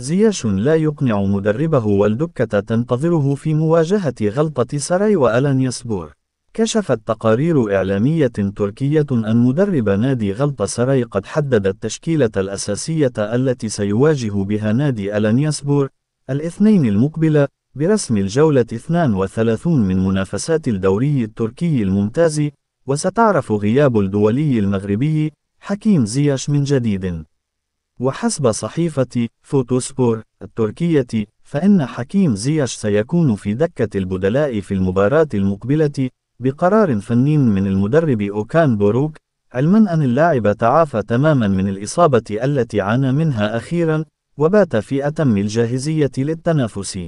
زياش لا يقنع مدربه والدكة تنتظره في مواجهة غلطة سراي وألان يسبور. كشفت تقارير إعلامية تركية أن مدرب نادي غلطة سراي قد حدد التشكيلة الأساسية التي سيواجه بها نادي ألان يسبور الاثنين المقبلة برسم الجولة 32 من منافسات الدوري التركي الممتاز وستعرف غياب الدولي المغربي حكيم زياش من جديد وحسب صحيفة فوتوسبور التركية فإن حكيم زياش سيكون في دكة البدلاء في المباراة المقبلة بقرار فني من المدرب أوكان بوروك علما أن اللاعب تعافى تماما من الإصابة التي عانى منها أخيرا وبات في أتم الجاهزية للتنافس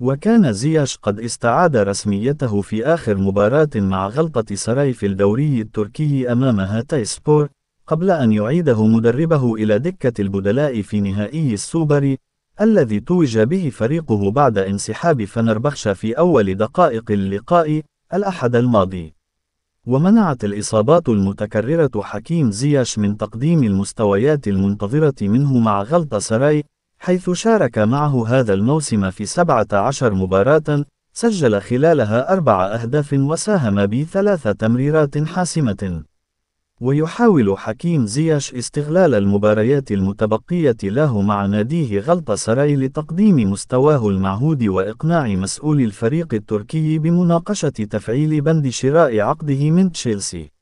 وكان زياش قد استعاد رسميته في آخر مباراة مع غلطة سراي في الدوري التركي أمام هاتاي سبور قبل أن يعيده مدربه إلى دكة البدلاء في نهائي السوبر الذي توج به فريقه بعد انسحاب فنربخش في أول دقائق اللقاء الأحد الماضي ومنعت الإصابات المتكررة حكيم زياش من تقديم المستويات المنتظرة منه مع غلطة سراي حيث شارك معه هذا الموسم في 17 مباراة سجل خلالها أربع أهداف وساهم بثلاث تمريرات حاسمة ويحاول حكيم زياش استغلال المباريات المتبقية له مع ناديه غلطة سراي لتقديم مستواه المعهود وإقناع مسؤول الفريق التركي بمناقشة تفعيل بند شراء عقده من تشيلسي